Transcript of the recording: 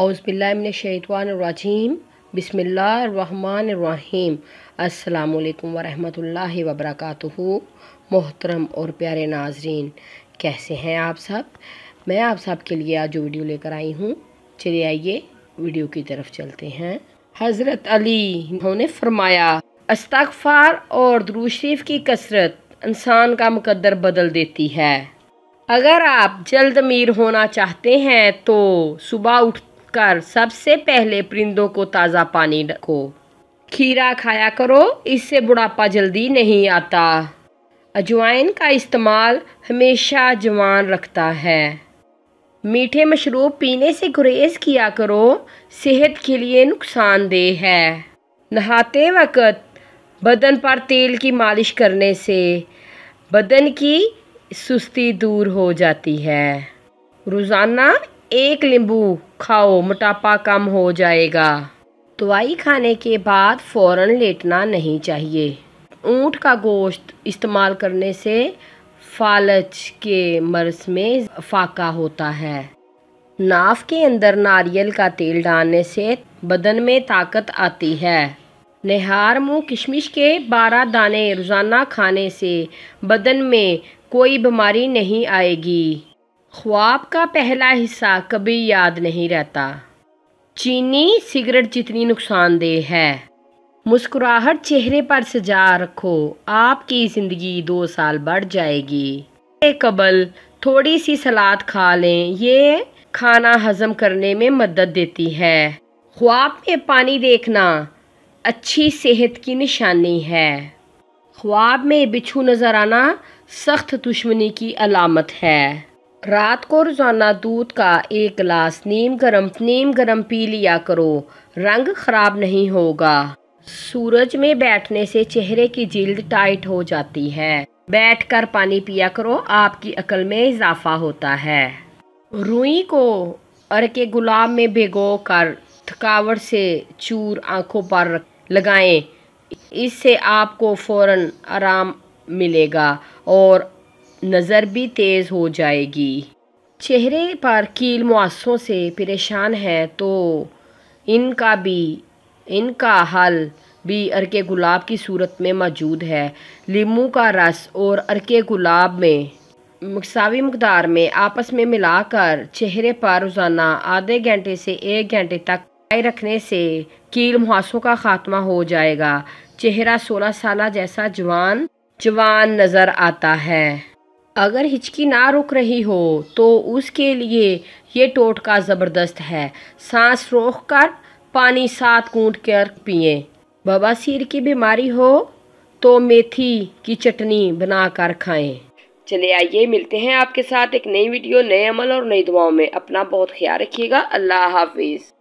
औज़बिल्लाशवानरजीम बसमीम अल्लाम वरहमतुल्लाहि वबरकatuहू मोहतरम और प्यारे नाजरीन कैसे हैं आप सब मैं आप सब के लिए आज जो वीडियो लेकर आई हूँ चलिए आइए वीडियो की तरफ चलते हैं हज़रत अली उन्होंने फरमाया अस्तफ़ार और द्रूशरीफ़ की कसरत इंसान का मुकदर बदल देती है अगर आप जल्द अमीर होना चाहते हैं तो सुबह उठ कर सबसे पहले परिंदों को ताज़ा पानी रखो खीरा खाया करो इससे बुढ़ापा जल्दी नहीं आता अजवाइन का इस्तेमाल हमेशा जवान रखता है मीठे मशरूब पीने से गुरेज किया करो सेहत के लिए नुकसानदेह है नहाते वक्त बदन पर तेल की मालिश करने से बदन की सुस्ती दूर हो जाती है रोज़ाना एक नींबू खाओ मोटापा कम हो जाएगा दवाई खाने के बाद फौरन लेटना नहीं चाहिए ऊँट का गोश्त इस्तेमाल करने से फालच के मर्स में फाका होता है नाफ के अंदर नारियल का तेल डालने से बदन में ताकत आती है नहार मुँह किशमिश के बारह दाने रोज़ाना खाने से बदन में कोई बीमारी नहीं आएगी ख्वाब का पहला हिस्सा कभी याद नहीं रहता चीनी सिगरेट जितनी नुकसानदेह है मुस्कुराहट चेहरे पर सजा रखो आपकी ज़िंदगी दो साल बढ़ जाएगी कबल थोड़ी सी सलाद खा लें ये खाना हजम करने में मदद देती है ख्वाब में पानी देखना अच्छी सेहत की निशानी है ख्वाब में बिछू नज़र आना सख्त दुश्मनी की अलामत है रात को रोज़ाना दूध का एक गिलास नीम गरम नीम गरम पी लिया करो रंग ख़राब नहीं होगा सूरज में बैठने से चेहरे की जिल्द टाइट हो जाती है बैठकर पानी पिया करो आपकी अकल में इजाफा होता है रुई को अर के गुलाब में भिगो कर थकावट से चूर आंखों पर लगाएं इससे आपको फौरन आराम मिलेगा और नज़र भी तेज़ हो जाएगी चेहरे पर कील मुआसों से परेशान है तो इनका भी इनका हल भी अरके गुलाब की सूरत में मौजूद है लीमू का रस और अरके गुलाब में मकसावी मकदार में आपस में मिलाकर चेहरे पर रोज़ाना आधे घंटे से एक घंटे तक रखने से कील मुहासों का खात्मा हो जाएगा चेहरा सोलह साल जैसा जवान जवान नज़र आता है अगर हिचकी ना रुक रही हो तो उसके लिए ये टोटका ज़बरदस्त है सांस रोक कर पानी साथ कूट कर पिए बवासीर की बीमारी हो तो मेथी की चटनी बना कर खाएँ चले आइए मिलते हैं आपके साथ एक नई वीडियो नए अमल और नई दुआओं में अपना बहुत ख्याल रखिएगा अल्लाह हाफिज़